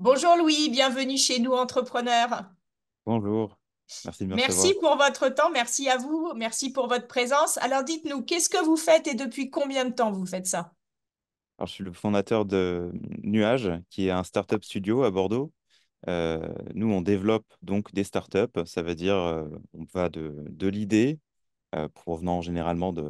Bonjour Louis, bienvenue chez nous Entrepreneurs. Bonjour. Merci, de merci pour votre temps, merci à vous, merci pour votre présence. Alors dites-nous, qu'est-ce que vous faites et depuis combien de temps vous faites ça Alors, Je suis le fondateur de Nuage, qui est un startup studio à Bordeaux. Euh, nous, on développe donc des startups, ça veut dire euh, on va de, l'idée, euh, provenant généralement de,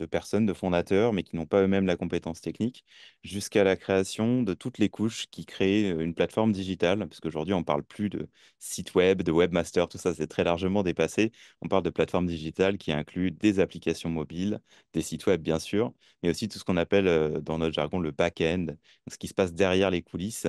de personnes, de fondateurs, mais qui n'ont pas eux-mêmes la compétence technique, jusqu'à la création de toutes les couches qui créent une plateforme digitale, parce qu'aujourd'hui, on parle plus de site web, de webmaster, tout ça, c'est très largement dépassé. On parle de plateforme digitale qui inclut des applications mobiles, des sites web, bien sûr, mais aussi tout ce qu'on appelle dans notre jargon le back-end, ce qui se passe derrière les coulisses.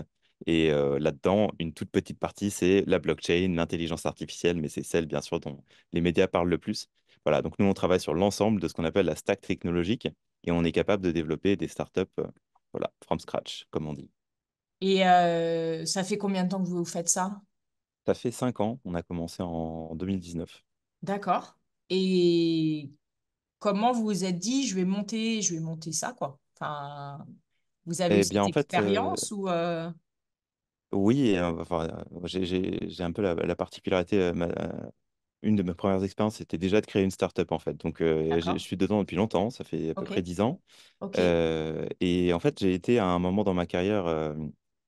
Et là-dedans, une toute petite partie, c'est la blockchain, l'intelligence artificielle, mais c'est celle, bien sûr, dont les médias parlent le plus. Voilà, donc nous, on travaille sur l'ensemble de ce qu'on appelle la stack technologique et on est capable de développer des startups, euh, voilà, from scratch, comme on dit. Et euh, ça fait combien de temps que vous faites ça Ça fait cinq ans. On a commencé en 2019. D'accord. Et comment vous vous êtes dit, je vais monter, je vais monter ça, quoi Enfin, vous avez eh cette expérience euh, ou Oui, enfin, j'ai un peu la, particularité une de mes premières expériences, c'était déjà de créer une startup en fait. Donc, euh, je suis dedans depuis longtemps, ça fait à peu près dix ans. Euh, et en fait, j'ai été à un moment dans ma carrière architecte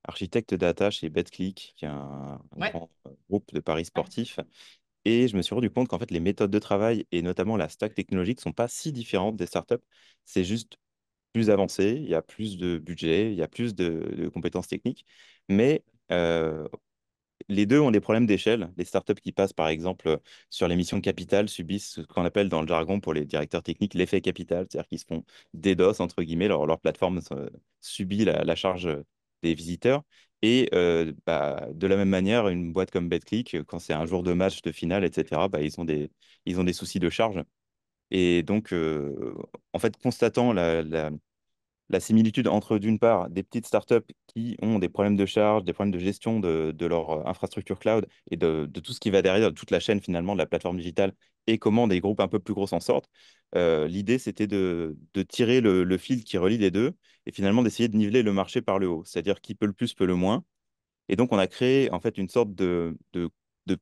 architecte data chez BetClick, qui est un, grand euh, groupe de paris sportifs. Et je me suis rendu compte qu'en fait, les méthodes de travail et notamment la stack technologique ne sont pas si différentes des startups. C'est juste plus avancé, il y a plus de budget, il y a plus de, compétences techniques. Mais euh, les deux ont des problèmes d'échelle. Les startups qui passent, par exemple, sur l'émission capital subissent ce qu'on appelle dans le jargon pour les directeurs techniques l'effet capital, c'est-à-dire qu'ils se font DDoS, entre guillemets, leur, leur plateforme subit la, charge des visiteurs. Et euh, bah, de la même manière, une boîte comme BetClick, quand c'est un jour de match, de finale, etc., bah, ils, ont des, ils ont des soucis de charge. Et donc, euh, en fait, constatant la, la similitude entre, d'une part, des petites startups qui ont des problèmes de charge, des problèmes de gestion de, leur euh, infrastructure cloud et de, tout ce qui va derrière, toute la chaîne finalement de la plateforme digitale et comment des groupes un peu plus gros s'en sortent. Euh, l'idée, c'était de, tirer le, fil qui relie les deux et finalement d'essayer de niveler le marché par le haut, c'est-à-dire qui peut le plus peut le moins. Et donc, on a créé en fait une sorte de, de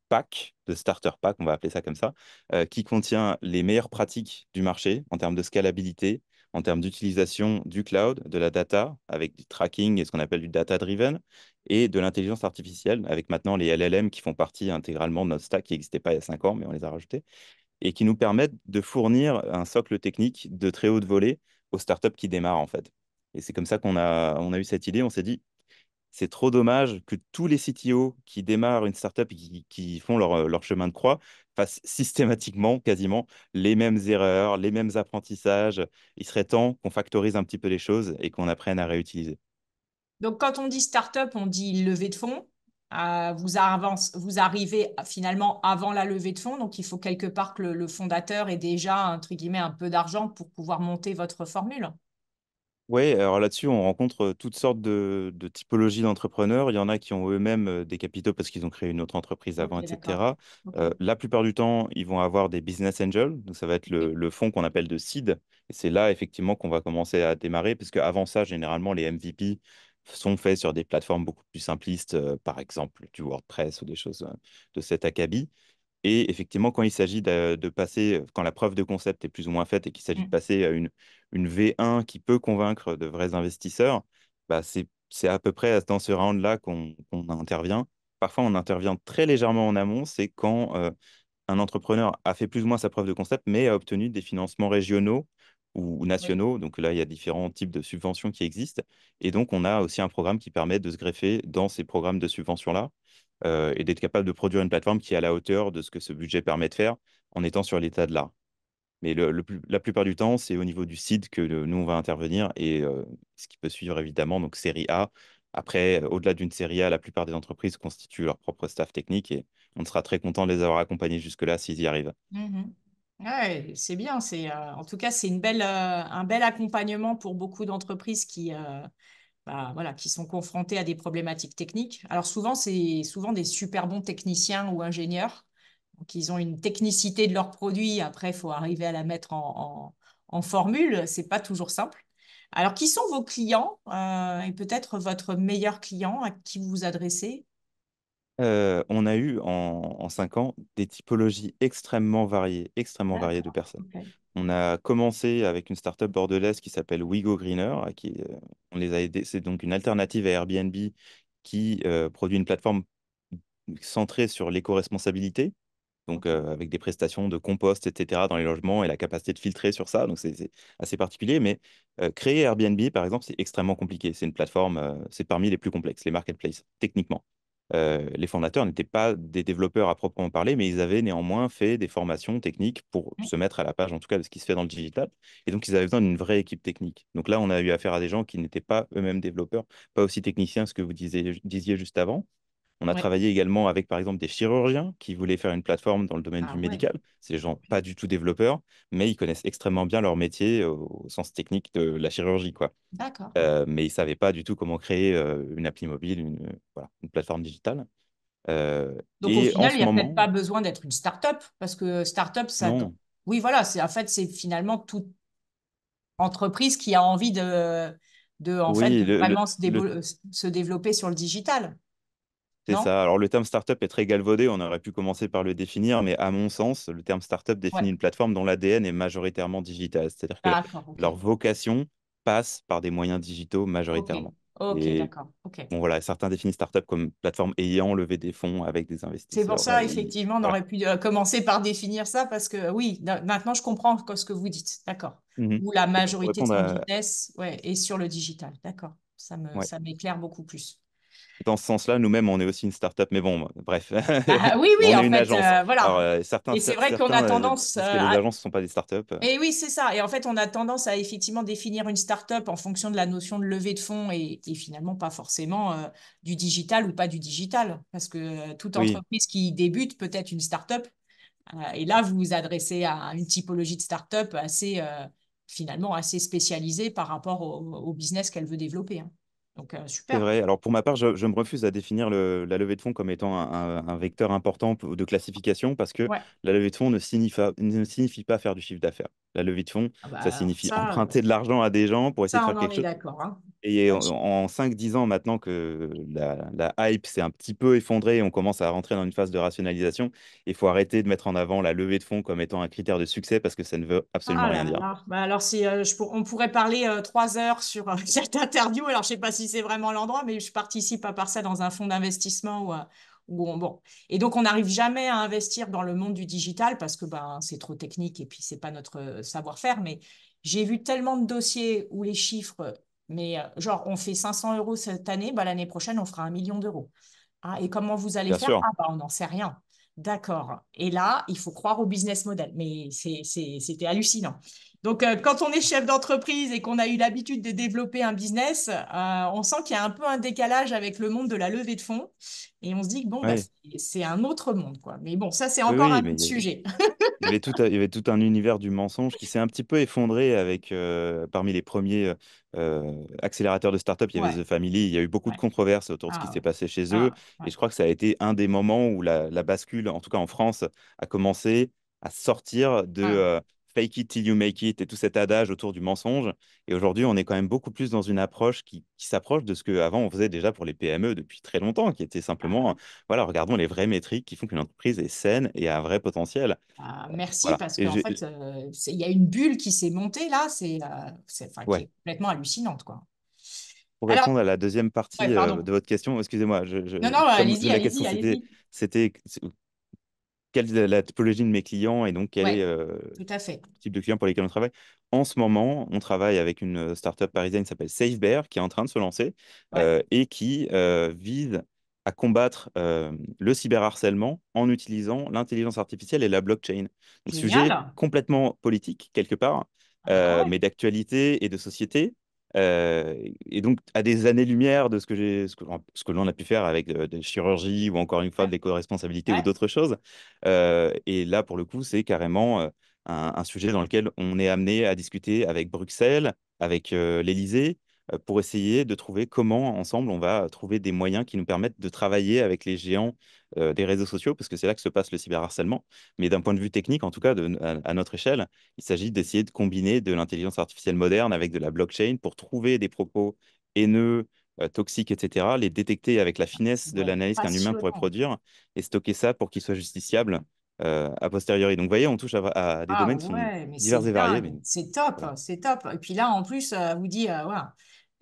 pack, de starter pack, on va appeler ça comme ça, euh, qui contient les meilleures pratiques du marché en termes de scalabilité, en termes d'utilisation du cloud, de la data, avec du tracking et ce qu'on appelle du data-driven, et de l'intelligence artificielle, avec maintenant les LLM qui font partie intégralement de notre stack, qui n'existaient pas il y a cinq ans, mais on les a rajoutés, et qui nous permettent de fournir un socle technique de très haute volée aux startups qui démarrent, en fait. Et c'est comme ça qu'on a, on a eu cette idée, on s'est dit, c'est trop dommage que tous les CTO qui démarrent une startup et qui, font euh, leur, chemin de croix fassent systématiquement quasiment les mêmes erreurs, les mêmes apprentissages. Il serait temps qu'on factorise un petit peu les choses et qu'on apprenne à réutiliser. Donc, quand on dit startup, on dit levée de fonds. Ah, vous, arrivez finalement avant la levée de fonds, donc il faut quelque part que le, fondateur ait déjà, entre un peu d'argent pour pouvoir monter votre formule. Oui, alors là-dessus, on rencontre toutes sortes de, typologies d'entrepreneurs. Il y en a qui ont eux-mêmes des capitaux parce qu'ils ont créé une autre entreprise avant, etc. la plupart du temps, ils vont avoir des business angels. Donc, ça va être le, fonds qu'on appelle de seed. Et c'est là, effectivement, qu'on va commencer à démarrer parce qu'avant ça, généralement, les MVP sont faits sur des plateformes beaucoup plus simplistes, par exemple du WordPress ou des choses de cet acabit. Et effectivement, quand il s'agit de, passer, quand la preuve de concept est plus ou moins faite et qu'il s'agit de mmh. passer à une, V1 qui peut convaincre de vrais investisseurs, bah c'est à peu près dans ce round-là qu'on intervient. Parfois, on intervient très légèrement en amont. C'est quand euh, un entrepreneur a fait plus ou moins sa preuve de concept, mais a obtenu des financements régionaux ou, nationaux. Donc là, il y a différents types de subventions qui existent. Et donc, on a aussi un programme qui permet de se greffer dans ces programmes de subventions-là. Euh, et d'être capable de produire une plateforme qui est à la hauteur de ce que ce budget permet de faire en étant sur l'état de l'art. Mais le, la plupart du temps, c'est au niveau du site que nous, on va intervenir et euh, ce qui peut suivre évidemment, donc série A. Après, au-delà d'une série A, la plupart des entreprises constituent leur propre staff technique et on sera très content de les avoir accompagnés jusque-là s'ils y arrivent. Mm-hmm. Ouais, c'est bien. C'est, euh, en tout cas, c'est une belle, un bel accompagnement pour beaucoup d'entreprises qui, bah, voilà, qui sont confrontés à des problématiques techniques. Alors souvent, c'est souvent des super bons techniciens ou ingénieurs. Donc, ils ont une technicité de leur produit. Après, il faut arriver à la mettre en, formule. Ce n'est pas toujours simple. Alors, qui sont vos clients euh, et peut-être votre meilleur client à qui vous vous adressez euh, On a eu en, cinq ans des typologies extrêmement variées, extrêmement variées de personnes. On a commencé avec une startup bordelaise qui s'appelle Wigo Greener, hein, qui euh, on les a aidés. C'est donc une alternative à Airbnb qui euh, produit une plateforme centrée sur l'éco-responsabilité, donc euh, avec des prestations de compost, etc., dans les logements et la capacité de filtrer sur ça. Donc c'est assez particulier, mais créer Airbnb, par exemple, c'est extrêmement compliqué. C'est une plateforme, c'est parmi les plus complexes, les marketplaces, techniquement les fondateurs n'étaient pas des développeurs à proprement parler, mais ils avaient néanmoins fait des formations techniques pour mmh. se mettre à la page, en tout cas, de ce qui se fait dans le digital. Et donc, ils avaient besoin d'une vraie équipe technique. Donc là, on a eu affaire à des gens qui n'étaient pas eux-mêmes développeurs, pas aussi techniciens, ce que vous disiez, juste avant. On a travaillé également avec, par exemple, des chirurgiens qui voulaient faire une plateforme dans le domaine ah du médical. Ces gens, mmh. pas du tout développeurs, mais ils connaissent extrêmement bien leur métier au, sens technique de la chirurgie. quoi. mais ils ne savaient pas du tout comment créer une appli mobile, une, plateforme digitale. Euh, Donc au final, il n'y a peut-être pas besoin d'être une start-up parce que start-up, ça. Oui, voilà, c'est en fait, c'est finalement toute entreprise qui a envie de, de, en fait, vraiment se, développer sur le digital. C'est ça. Alors le terme start-up est très galvaudé, on aurait pu commencer par le définir, mais à mon sens, le terme start-up définit une plateforme dont l'ADN est majoritairement digital. C'est-à-dire que ah, leur vocation passe par des moyens digitaux majoritairement. Ok, d'accord. Bon, voilà, certains définissent start-up comme plateforme ayant levé des fonds avec des investisseurs. C'est pour ça, effectivement, on aurait pu euh, commencer par définir ça parce que oui, maintenant je comprends ce que vous dites. D'accord. Mmh Ou Où la majorité de son est sur le digital. D'accord. Ça m'éclaire beaucoup plus dans ce sens-là, nous-mêmes, on est aussi une start-up, mais bon, bref. Ah, oui, oui, en fait, euh, voilà. Euh, certains, et c'est vrai qu'on a euh, tendance. Parce que les agences ne sont pas des start-up. Et oui, c'est ça. Et en fait, on a tendance à effectivement définir une start-up en fonction de la notion de levée de fonds et, finalement pas forcément du digital ou pas du digital. Parce que toute entreprise qui débute peut être une start-up. et là, vous vous adressez à une typologie de start-up assez, finalement, assez spécialisée par rapport au, business qu'elle veut développer. Hein. C'est vrai. Alors, pour ma part, je, me refuse à définir la levée de fonds comme étant un, vecteur important de classification parce que la levée de fonds ne signifie, ne signifie pas faire du chiffre d'affaires la levée de fonds, ah ça bah, signifie emprunter de l'argent à des gens pour essayer de faire quelque chose. Hein. Et en, 5-10 ans maintenant que la, hype s'est un petit peu effondrée, et on commence à rentrer dans une phase de rationalisation. Il faut arrêter de mettre en avant la levée de fonds comme étant un critère de succès parce que ça ne veut absolument ah rien dire. Bah, alors, si, euh, je on pourrait parler euh, trois heures sur euh, cette interview. Alors, je ne sais pas si c'est vraiment l'endroit, mais je participe à part ça dans un fonds d'investissement ou Bon, bon. Et donc, on n'arrive jamais à investir dans le monde du digital parce que ben, c'est trop technique et puis ce n'est pas notre euh, savoir-faire. Mais j'ai vu tellement de dossiers où les chiffres, mais euh, genre, on fait 500 euros cette année, ben, l'année prochaine, on fera un million d'euros. Ah, et comment vous allez faire ah, ben, On n'en sait rien. D'accord. Et là, il faut croire au business model. Mais c'était hallucinant. Donc, euh, quand on est chef d'entreprise et qu'on a eu l'habitude de développer un business, euh, on sent qu'il y a un peu un décalage avec le monde de la levée de fonds. Et on se dit que bon, bah, c'est un autre monde. Quoi. Mais bon, ça, c'est encore un autre sujet. il, y avait tout, un univers du mensonge qui s'est un petit peu effondré avec, euh, parmi les premiers accélérateurs de start-up, il y avait The Family. Il y a eu beaucoup de controverses autour de ce qui ah, s'est passé chez ah, eux. et je crois que ça a été un des moments où la, bascule, en tout cas en France, a commencé à sortir de. Hum fake it till you make it et tout cet adage autour du mensonge. Et aujourd'hui, on est quand même beaucoup plus dans une approche qui, qui s'approche de ce qu'avant on faisait déjà pour les PME depuis très longtemps, qui était simplement, voilà, regardons les vraies métriques qui font qu'une entreprise est saine et a un vrai potentiel. Ah, merci, parce qu'en fait, euh, il y a une bulle qui s'est montée là, c'est euh, complètement hallucinante. quoi pour répondre à la deuxième partie euh, de votre question, excusez-moi. Je, je, non, non, allez-y, C'était quelle est la typologie de mes clients et donc quel est euh, le type de client pour lesquels on travaille. En ce moment, on travaille avec une euh, startup parisienne qui s'appelle SafeBear, qui est en train de se lancer euh, et qui vise à combattre le cyberharcèlement en utilisant l'intelligence artificielle et la blockchain. Un sujet complètement politique quelque part, ah mais d'actualité et de société, et donc, à des années-lumière de ce que, l'on a pu faire avec des chirurgies ou encore une fois de l'éco-responsabilité ou d'autres choses. et là, pour le coup, c'est carrément un, un, sujet dans lequel on est amené à discuter avec Bruxelles, avec l'Élysée, euh, pour essayer de trouver comment ensemble on va trouver des moyens qui nous permettent de travailler avec les géants euh, des réseaux sociaux, parce que c'est là que se passe le cyberharcèlement. Mais d'un point de vue technique, en tout cas à, notre échelle, il s'agit d'essayer de combiner de l'intelligence artificielle moderne avec de la blockchain pour trouver des propos haineux, euh, toxiques, etc., les détecter avec la finesse de l'analyse qu'un humain pourrait produire et stocker ça pour qu'il soit justiciable à a posteriori. Donc, vous voyez, on touche à, des ah domaines qui sont divers et variés. C'est top, c'est top. Et puis là, en plus, vous dit, voilà,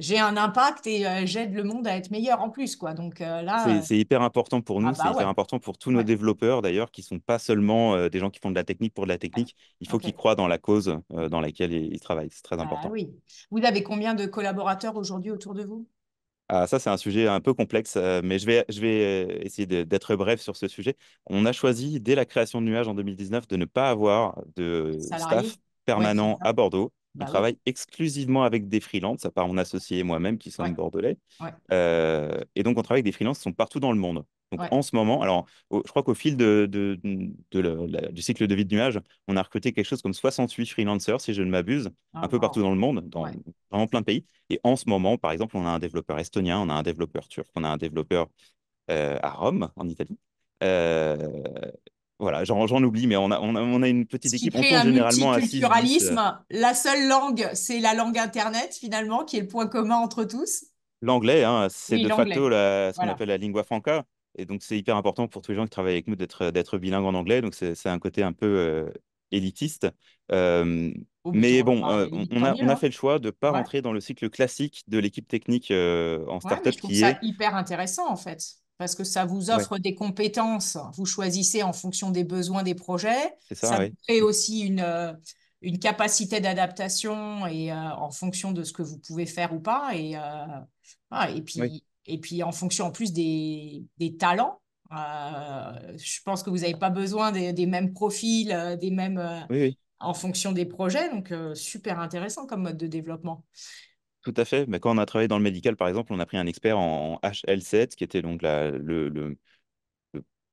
j'ai un impact et euh, j'aide le monde à être meilleur en plus. Quoi. Donc euh, là, c'est, hyper important pour ah nous, bah c'est hyper important pour tous nos développeurs d'ailleurs, qui ne sont pas seulement euh, des gens qui font de la technique pour de la technique. Il faut qu'ils croient dans la cause dans laquelle ils, travaillent. C'est très bah important. oui. Vous avez combien de collaborateurs aujourd'hui autour de vous ah, ça, c'est un sujet un peu complexe, mais je vais, je vais essayer d'être bref sur ce sujet. On a choisi, dès la création de Nuages en 2019, de ne pas avoir de staff permanent à Bordeaux. Bah on travaille exclusivement avec des freelances, à part mon associé et moi-même qui sommes bordelais. Euh, et donc, on travaille avec des freelances qui sont partout dans le monde. Donc, en ce moment, alors, je crois qu'au fil de, du cycle de vie de nuage, on a recruté quelque chose comme 68 freelancers, si je ne m'abuse, ah un peu partout dans le monde, dans vraiment plein de pays. Et en ce moment, par exemple, on a un développeur estonien, on a un développeur turc, on a un développeur euh, à Rome, en Italie. Euh, voilà, j'en oublie, mais on a, on a, on a une petite équipe. Qui crée on un généralement multiculturalisme. Euh, la seule langue, c'est la langue Internet, finalement, qui est le point commun entre tous. L'anglais, hein, c'est de facto ce qu'on appelle la lingua franca. Et donc, c'est hyper important pour tous les gens qui travaillent avec nous d'être bilingue en anglais. Donc, c'est un côté un peu euh, élitiste. Euh, mais bon, on, a, on, hein. a, fait le choix de ne pas rentrer dans le cycle classique de l'équipe technique en startup. Je trouve qui ça est... hyper intéressant, en fait parce que ça vous offre des compétences. Vous choisissez en fonction des besoins des projets. Ça, ça crée aussi une, euh, une capacité d'adaptation et euh, en fonction de ce que vous pouvez faire ou pas. Et, euh, ah, et, puis, et puis en fonction en plus des, talents. je pense que vous n'avez pas besoin des, mêmes profils, des mêmes en fonction des projets. Donc, super intéressant comme mode de développement. Tout à fait. Mais quand on a travaillé dans le médical, par exemple, on a pris un expert en HL7, qui était donc le,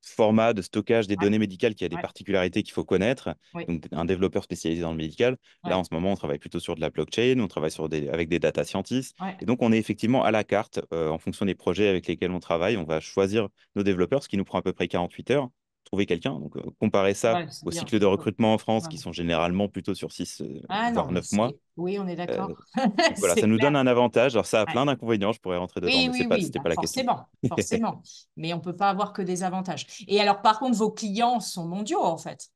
format de stockage des données médicales qui a des particularités qu'il faut connaître. Donc, un développeur spécialisé dans le médical. Là, en ce moment, on travaille plutôt sur de la blockchain, on travaille avec des data scientists. Et donc, on est effectivement à la carte euh, en fonction des projets avec lesquels on travaille. On va choisir nos développeurs, ce qui nous prend à peu près 48 heures trouver quelqu'un. Donc, euh, comparer ça au cycle de recrutement en France qui sont généralement plutôt sur 6 euh, ah voire 9 mois. Oui, on est euh, d'accord. voilà, ça nous donne un avantage. Alors, ça a plein d'inconvénients, je pourrais rentrer dedans, mais pas, ah, forcément, Forcément, mais on peut pas avoir que des avantages. Et alors, par contre, vos clients sont mondiaux, en fait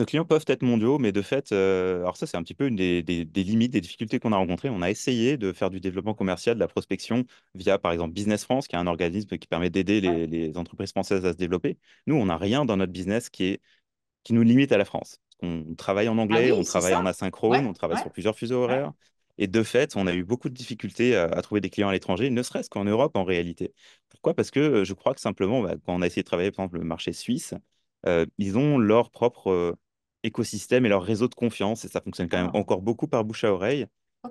nos clients peuvent être mondiaux, mais de fait, euh, alors ça, c'est un petit peu une des, limites, des difficultés qu'on a rencontrées. On a essayé de faire du développement commercial, de la prospection via, par exemple, Business France, qui est un organisme qui permet d'aider les, entreprises françaises à se développer. Nous, on n'a rien dans notre business qui, est, qui nous limite à la France. Ah on travaille en anglais, on travaille en asynchrone, on travaille sur plusieurs fuseaux horaires. Et de fait, on a eu beaucoup de difficultés à, trouver des clients à l'étranger, ne serait-ce qu'en Europe en réalité. Pourquoi Parce que euh, je crois que simplement, bah, quand on a essayé de travailler, par exemple, le marché suisse, euh, ils ont leur propre écosystème et leur réseau de confiance. Et ça fonctionne quand même ah. encore beaucoup par bouche à oreille.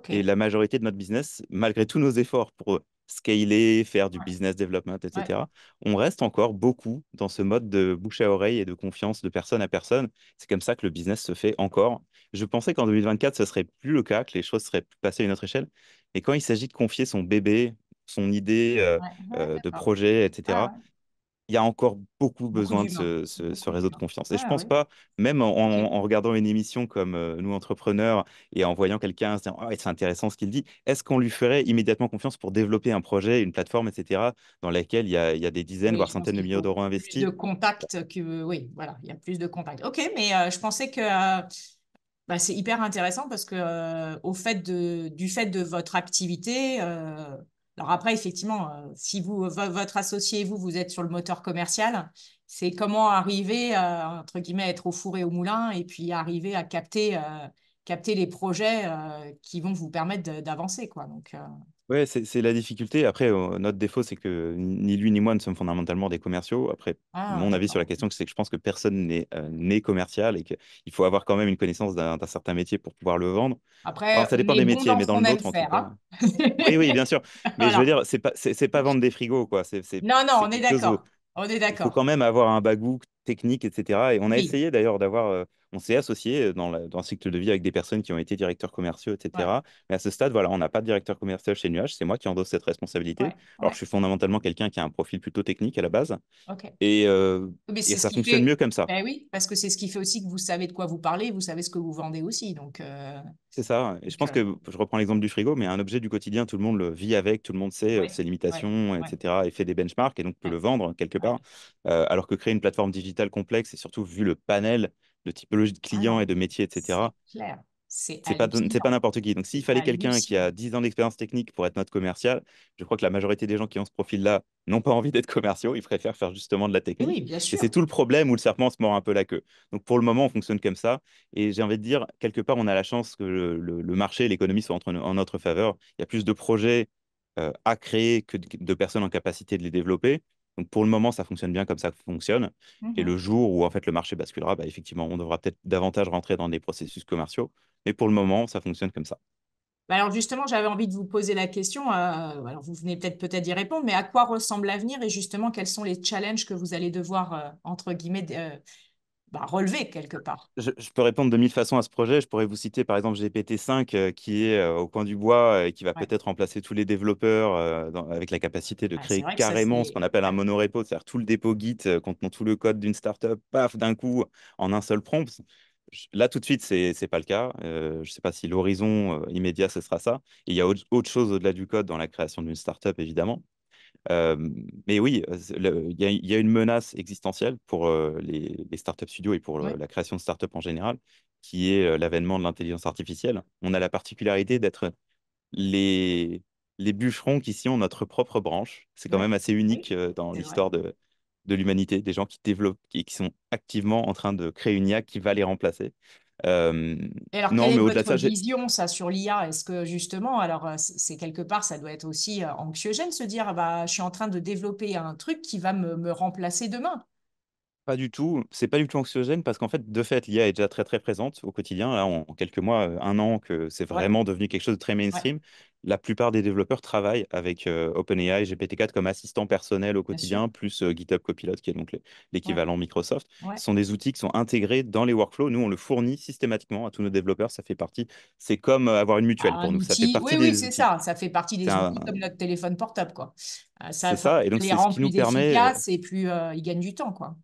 Et la majorité de notre business, malgré tous nos efforts pour euh, scaler, faire du business development, etc., on reste encore beaucoup dans ce mode de bouche à oreille et de confiance de personne à personne. C'est comme ça que le business se fait encore. Je pensais qu'en 2024, ce serait plus le cas, que les choses seraient passées à une autre échelle. Mais quand il s'agit de confier son bébé, son idée euh, euh, de projet, etc., il y a encore beaucoup besoin de ce, réseau de confiance. Et je ah pense pas, même en, regardant une émission comme euh, Nous Entrepreneurs et en voyant quelqu'un se dire «Ah c'est intéressant ce qu'il dit, est-ce qu'on lui ferait immédiatement confiance pour développer un projet, une plateforme, etc., dans laquelle il y a, des dizaines, voire centaines de millions d'euros investis de contacts que. Oui, voilà, il y a plus de contacts. OK, mais euh, je pensais que. Euh, bah, c'est hyper intéressant parce que au fait de, du fait de votre activité, alors après, effectivement, euh, si vous, votre associé et vous, vous êtes sur le moteur commercial, c'est comment arriver, entre guillemets, à être au four et au moulin et puis arriver à capter, euh, capter les projets euh, qui vont vous permettre d'avancer. Quoi. Donc, oui, c'est la difficulté. Après, euh, notre défaut, c'est que ni lui ni moi ne sommes fondamentalement des commerciaux. Après, ah, mon avis sur la question, c'est que je pense que personne euh, n'est, commercial et qu'il faut avoir quand même une connaissance d'un certain métier pour pouvoir le vendre. Après, ça dépend des métiers, mais dans le qu'on faire, hein. oui, bien sûr. Mais je veux dire, c'est pas pas vendre des frigos, quoi. Non, non, on est d'accord. On est il faut quand même avoir un bagout technique etc. et on a essayé d'ailleurs d'avoir, euh, on s'est associé euh, dans, un cycle de vie avec des personnes qui ont été directeurs commerciaux, etc. Mais à ce stade, voilà, on n'a pas de directeur commercial chez Nuage, c'est moi qui endosse cette responsabilité. Alors, je suis fondamentalement quelqu'un qui a un profil plutôt technique à la base. Et, euh, et ça fonctionne mieux comme ça. Eh oui, parce que c'est ce qui fait aussi que vous savez de quoi vous parlez, vous savez ce que vous vendez aussi. Donc, euh, C'est ça. Et je pense que je reprends l'exemple du frigo, mais un objet du quotidien, tout le monde le vit avec, tout le monde sait ses limitations, etc. et fait des benchmarks et donc peut le vendre quelque ah part. alors que créer une plateforme digitale complexe et surtout vu le panel de typologie de clients ah, et de métiers etc. Clair. C'est pas, pas n'importe qui. Donc, s'il fallait quelqu'un qui a 10 ans d'expérience technique pour être notre commercial, je crois que la majorité des gens qui ont ce profil-là n'ont pas envie d'être commerciaux. Ils préfèrent faire justement de la technique. Et c'est tout le problème où le serpent se mord un peu la queue. Donc, pour le moment, on fonctionne comme ça. Et j'ai envie de dire, quelque part, on a la chance que le, marché et l'économie soient entre, en notre faveur. Il y a plus de projets euh, à créer que de personnes en capacité de les développer. Donc pour le moment, ça fonctionne bien comme ça fonctionne. Et le mmh jour où en fait le marché basculera, bah, effectivement, on devra peut-être davantage rentrer dans des processus commerciaux. Mais pour le moment, ça fonctionne comme ça. Bah, alors justement, j'avais envie de vous poser la question. Euh, bah, alors vous venez peut-être peut-être d'y répondre, mais à quoi ressemble l'avenir et justement quels sont les challenges que vous allez devoir euh, entre guillemets euh, bah, relever quelque part. Je, peux répondre de mille façons à ce projet. Je pourrais vous citer par exemple GPT-5 euh, qui est euh, au coin du bois euh, et qui va peut-être remplacer tous les développeurs avec la capacité de ah, créer carrément ce qu'on appelle un monorepo, c'est-à-dire tout le dépôt Git contenant tout le code d'une startup, paf, d'un coup, en un seul prompt. là, tout de suite, ce n'est pas le cas. je ne sais pas si l'horizon immédiat, ce sera ça. il y a autre chose au-delà du code dans la création d'une startup, évidemment mais oui, il y, a une menace existentielle pour les, startups studios et pour la création de startups en général, qui est l'avènement de l'intelligence artificielle. On a la particularité d'être les, les bûcherons qui ont notre propre branche. C'est quand même assez unique dans l'histoire de, de l'humanité, des gens qui développent et qui sont activement en train de créer une IA qui va les remplacer. Euh, alors, quelle est votre vision ça sur l'IA Est-ce que justement, alors euh, c'est quelque part, ça doit être aussi euh, anxiogène se dire, ah bah, je suis en train de développer un truc qui va me remplacer demain. Pas du tout. C'est pas du tout anxiogène parce qu'en fait, de fait, l'IA est déjà très très présente au quotidien. Là, en quelques mois, euh, un an, que c'est vraiment devenu quelque chose de très mainstream. La plupart des développeurs travaillent avec euh, OpenAI, GPT-4 comme assistant personnel au quotidien, plus euh, GitHub Copilot, qui est donc l'équivalent Microsoft. Ce sont des outils qui sont intégrés dans les workflows. Nous, on le fournit systématiquement à tous nos développeurs. Ça fait partie. C'est comme avoir une mutuelle pour nous. Ça fait partie oui, oui, c'est ça. Ça fait partie des outils comme notre téléphone portable, quoi. Ça, c'est ça. Et donc, c'est ce qui nous permet. Et puis, ils gagnent du temps, quoi.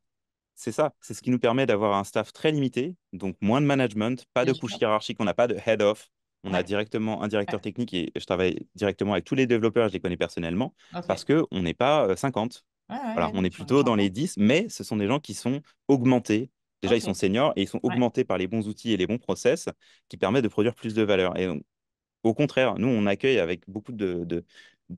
C'est ça, c'est ce qui nous permet d'avoir un staff très limité, donc moins de management, pas de couche hiérarchique, on n'a pas de head-off, on a directement un directeur technique et je travaille directement avec tous les développeurs, je les connais personnellement, parce qu'on n'est pas 50. Euh, on est plutôt dans les 10, mais ce sont des gens qui sont augmentés. Déjà, ils sont seniors et ils sont augmentés par les bons outils et les bons process qui permettent de produire plus de valeur. Et au contraire, nous, on accueille avec beaucoup de,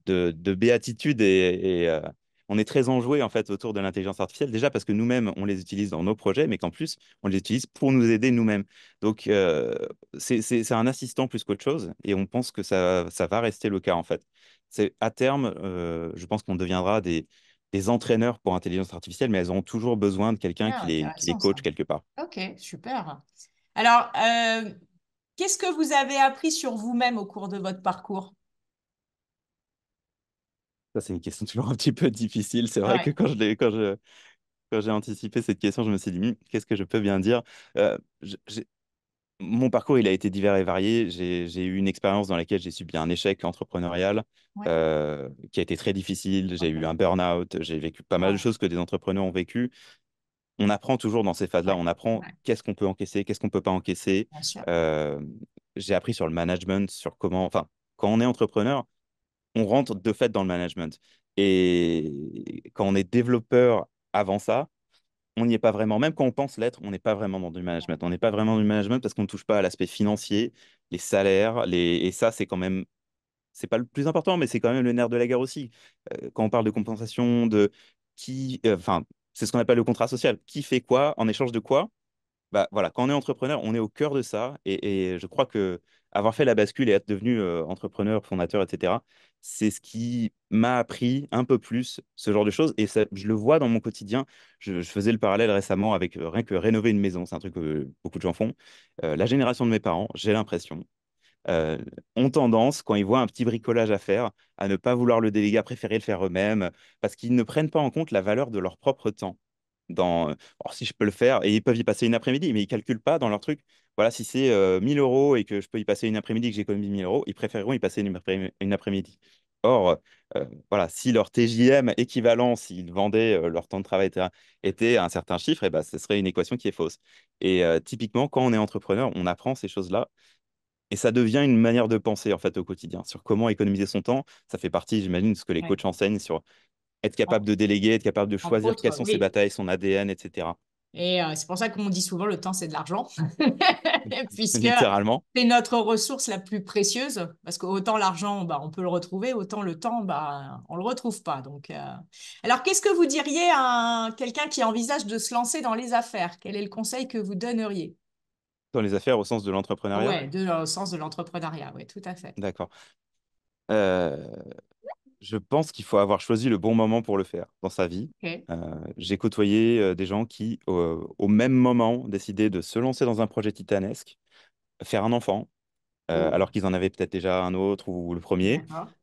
de, béatitude et, euh, on est très enjoué en fait autour de l'intelligence artificielle, déjà parce que nous-mêmes, on les utilise dans nos projets, mais qu'en plus, on les utilise pour nous aider nous-mêmes. Donc, euh, c'est un assistant plus qu'autre chose, et on pense que ça, va rester le cas en fait. À terme, euh, je pense qu'on deviendra des, entraîneurs pour intelligence artificielle, mais elles auront toujours besoin de quelqu'un ah, qui, les, coache coach quelque part. Ok, super. Alors, euh, qu'est-ce que vous avez appris sur vous-même au cours de votre parcours c'est une question toujours un petit peu difficile. C'est vrai que quand je quand je quand j'ai anticipé cette question, je me suis dit, hum, qu'est-ce que je peux bien dire euh, Mon parcours, il a été divers et varié. J'ai eu une expérience dans laquelle j'ai subi un échec entrepreneurial euh, qui a été très difficile. J'ai eu un burn-out. J'ai vécu pas mal de choses que des entrepreneurs ont vécues. On apprend toujours dans ces phases-là. On apprend qu'est-ce qu'on peut encaisser, qu'est-ce qu'on peut pas encaisser. Euh, j'ai appris sur le management, sur comment. Enfin, quand on est entrepreneur, on rentre de fait dans le management. Et quand on est développeur avant ça, on n'y est pas vraiment. Même quand on pense l'être, on n'est pas vraiment dans du management. On n'est pas vraiment dans du management parce qu'on ne touche pas à l'aspect financier, les salaires, les... et ça, c'est quand même. C'est pas le plus important, mais c'est quand même le nerf de la guerre aussi. Euh, quand on parle de compensation, de qui. Euh, enfin, c'est ce qu'on appelle le contrat social. Qui fait quoi en échange de quoi bah, voilà, Quand on est entrepreneur, on est au cœur de ça. Et, et je crois que avoir fait la bascule et être devenu euh, entrepreneur, fondateur, etc., c'est ce qui m'a appris un peu plus ce genre de choses. Et je le vois dans mon quotidien. Je, faisais le parallèle récemment avec euh, rien que rénover une maison. C'est un truc que beaucoup de gens font. Euh, la génération de mes parents, j'ai l'impression, ont tendance, quand ils voient un petit bricolage à faire, à ne pas vouloir le déléguer, à préférer le faire eux-mêmes, parce qu'ils ne prennent pas en compte la valeur de leur propre temps. Dans, si je peux le faire, et ils peuvent y passer une après-midi, mais ils calculent pas dans leur truc voilà, si c'est 1000 euros et que je peux y passer une après-midi, que j'économise 1000 euros, ils préféreront y passer une après-midi. Or, voilà, si leur TJM équivalent, s'ils vendaient leur temps de travail, était un certain chiffre, et eh ben, ce serait une équation qui est fausse. Et typiquement, quand on est entrepreneur, on apprend ces choses-là. Et ça devient une manière de penser en fait au quotidien sur comment économiser son temps. Ça fait partie, j'imagine, de ce que les coachs enseignent sur être capable de déléguer, être capable de choisir quelles sont ses batailles, son ADN, etc. Et euh, c'est pour ça qu'on dit souvent le temps, c'est de l'argent, puisque c'est notre ressource la plus précieuse, parce qu'autant l'argent, bah, on peut le retrouver, autant le temps, bah, on ne le retrouve pas. Donc, euh, Alors, qu'est-ce que vous diriez à quelqu'un qui envisage de se lancer dans les affaires Quel est le conseil que vous donneriez Dans les affaires au sens de l'entrepreneuriat Oui, au sens de l'entrepreneuriat, oui, tout à fait. D'accord. Euh, je pense qu'il faut avoir choisi le bon moment pour le faire dans sa vie. Euh, j'ai côtoyé euh, des gens qui, au, au, même moment, décidaient de se lancer dans un projet titanesque, faire un enfant, euh, mm. alors qu'ils en avaient peut-être déjà un autre ou le premier.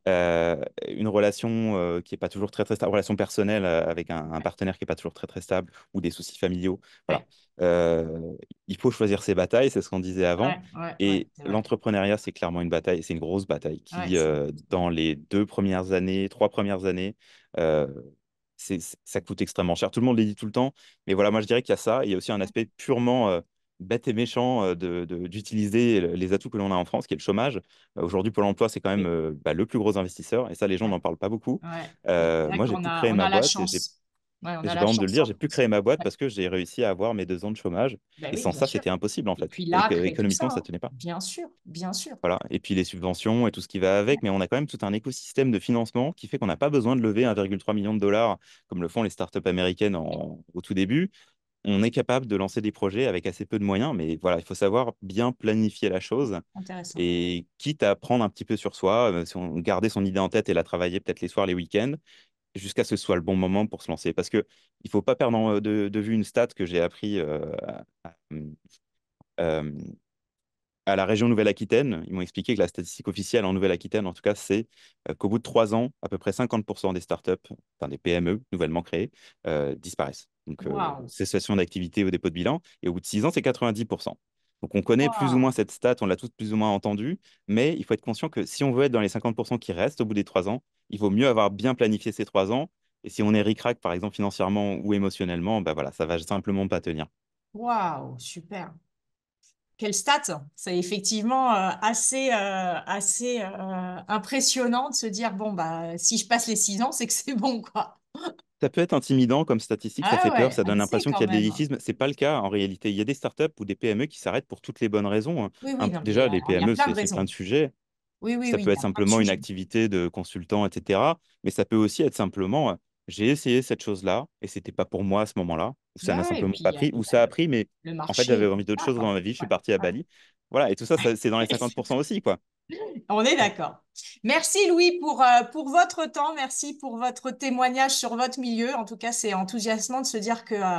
Euh, une relation euh, qui est pas toujours très, très stable, relation personnelle avec un, partenaire qui n'est pas toujours très, très stable ou des soucis familiaux. il faut choisir ses batailles, c'est ce qu'on disait avant. et l'entrepreneuriat, c'est clairement une bataille, c'est une grosse bataille qui, dans les deux premières années, trois premières années, ça coûte extrêmement cher. Tout le monde le dit tout le temps, mais voilà, moi je dirais qu'il y a ça. Il y a aussi un aspect purement bête et méchant euh, d'utiliser de, les atouts que l'on a en France, qui est le chômage. Bah, aujourd'hui, Pôle emploi, c'est quand même euh, bah, le plus gros investisseur, et ça, les gens n'en parlent pas beaucoup. Euh, moi, j'ai pu créer ma boîte. Ouais, j'ai honte de le dire, j'ai pu créer ma boîte parce que j'ai réussi à avoir mes deux ans de chômage. Bah et sans ça, c'était impossible en fait. Et puis là, économiquement, ça, tenait pas. Bien sûr, bien sûr. Voilà. Et puis les subventions et tout ce qui va avec. Mais on a quand même tout un écosystème de financement qui fait qu'on n'a pas besoin de lever 1,3 million de dollars comme le font les startups américaines au tout début on est capable de lancer des projets avec assez peu de moyens, mais voilà, il faut savoir bien planifier la chose. Et quitte à prendre un petit peu sur soi, euh, garder son idée en tête et la travailler peut-être les soirs, les week-ends, jusqu'à ce que ce soit le bon moment pour se lancer. Parce qu'il ne faut pas perdre euh, de, vue une stat que j'ai appris euh, à, la région Nouvelle-Aquitaine. Ils m'ont expliqué que la statistique officielle en Nouvelle-Aquitaine, en tout cas, c'est qu'au bout de trois ans, à peu près 50% des startups, enfin des PME nouvellement créées, disparaissent donc euh, cessation d'activité au dépôt de bilan, et au bout de 6 ans, c'est 90%. Donc on connaît plus ou moins cette stat, on l'a tous plus ou moins entendu, mais il faut être conscient que si on veut être dans les 50% qui restent au bout des 3 ans, il vaut mieux avoir bien planifié ces 3 ans. Et si on est ricrac, par exemple, financièrement ou émotionnellement, ben voilà, ça va simplement pas tenir. Waouh, super. Quelle stat C'est effectivement euh, assez, euh, assez impressionnant de se dire, bon, bah, si je passe les 6 ans, c'est que c'est bon, quoi ça peut être intimidant comme statistique, ça ah fait peur, ça donne ah, l'impression qu'il y a de l'élitisme. C'est pas le cas en réalité. Il y a des startups ou des PME qui s'arrêtent pour toutes les bonnes raisons. Hein. déjà, les PME, c'est plein, de sujets. ça peut être simplement une activité de consultant, etc. Mais ça peut aussi être simplement, j'ai essayé cette chose-là et c'était pas pour moi à ce moment-là. Ça n'a bah simplement pas pris, euh, ou ça a bah, pris, mais en fait, j'avais envie d'autre ah, chose dans ma vie, je suis parti à Bali. Voilà, et tout ça, c'est dans les 50% aussi, quoi. On est d'accord. Merci Louis pour, euh, pour votre temps, merci pour votre témoignage sur votre milieu. En tout cas, c'est enthousiasmant de se dire que euh,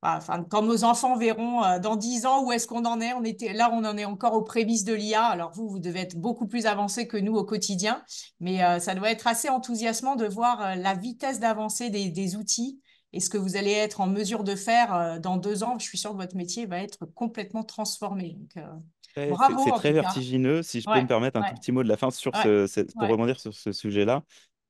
bah, enfin, quand nos enfants verront euh, dans 10 ans où est-ce qu'on en est, on était, là on en est encore aux prémices de l'IA. Alors vous, vous devez être beaucoup plus avancé que nous au quotidien, mais ça doit être assez enthousiasmant de voir la vitesse d'avancée des, outils et ce que vous allez être en mesure de faire dans deux ans. Je suis sûre que votre métier va être complètement transformé c'est, très vertigineux. Si je peux me permettre un tout petit mot de la fin sur ce, pour rebondir sur ce sujet-là.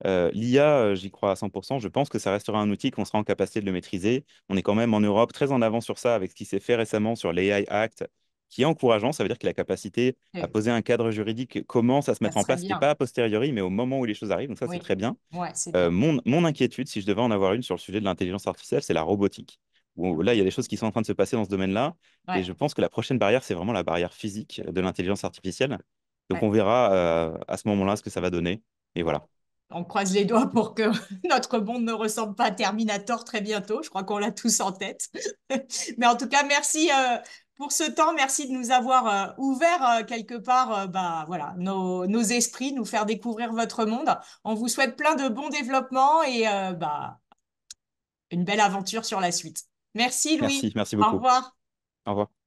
Euh, L'IA, j'y crois à 100%. Je pense que ça restera un outil qu'on sera en capacité de le maîtriser. On est quand même en Europe très en avant sur ça avec ce qui s'est fait récemment sur l'AI Act, qui est encourageant. Ça veut dire que la capacité à poser un cadre juridique commence à se mettre en place, qui n'est pas a posteriori, mais au moment où les choses arrivent. Donc ça, c'est très euh, bien. mon, mon, inquiétude, si je devais en avoir une sur le sujet de l'intelligence artificielle, c'est la robotique là, il y a des choses qui sont en train de se passer dans ce domaine-là. Et je pense que la prochaine barrière, c'est vraiment la barrière physique de l'intelligence artificielle. Donc, on verra euh, à ce moment-là ce que ça va donner. Et voilà. On croise les doigts pour que notre monde ne ressemble pas à Terminator très bientôt. Je crois qu'on l'a tous en tête. Mais en tout cas, merci euh, pour ce temps. Merci de nous avoir euh, ouvert quelque part bah, voilà, nos, esprits, nous faire découvrir votre monde. On vous souhaite plein de bons développements et bah, une belle aventure sur la suite. Merci Louis. Merci, merci beaucoup. Au revoir. Au revoir.